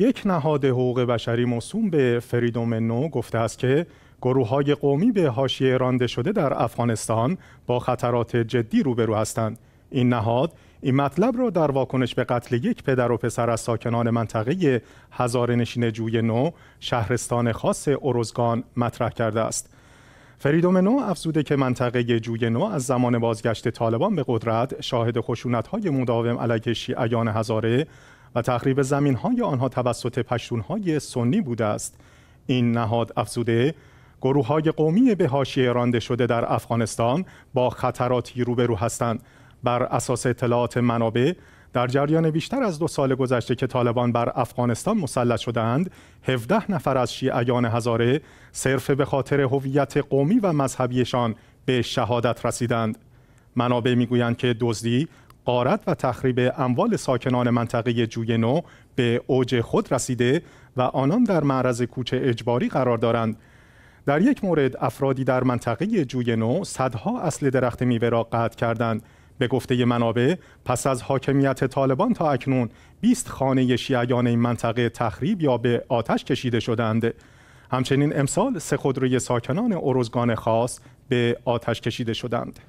یک نهاد حقوق بشری موسوم به فریدوم نو گفته است که گروه های قومی به حاشیه رانده شده در افغانستان با خطرات جدی روبرو هستند این نهاد این مطلب را در واکنش به قتل یک پدر و پسر از ساکنان منطقه هزار نشین جوی نو شهرستان خاص اروزگان مطرح کرده است فریدوم نو افزوده که منطقه جوی نو از زمان بازگشت طالبان به قدرت شاهد خشونت های مداوم علیه شیعیان هزاره و تخریب زمین های آنها توسط پشتون های سنی بوده است این نهاد افزوده گروه های قومی به حاشیه رانده شده در افغانستان با خطراتی روبرو هستند بر اساس اطلاعات منابع در جریان بیشتر از دو سال گذشته که طالبان بر افغانستان مسلط شدند 17 نفر از شیعیان هزاره صرف به خاطر هویت قومی و مذهبیشان به شهادت رسیدند منابع میگویند که دزدی قارت و تخریب اموال ساکنان منطقه جوی نو به اوج خود رسیده و آنان در معرض کوچه اجباری قرار دارند در یک مورد افرادی در منطقه جوی نو صدها اصل درخت میوه را قطع کردند به گفته منابع پس از حاکمیت طالبان تا اکنون 20 خانه شیعیان این منطقه تخریب یا به آتش کشیده شدند همچنین امسال سه خودروی ساکنان اروزگان خاص به آتش کشیده شدند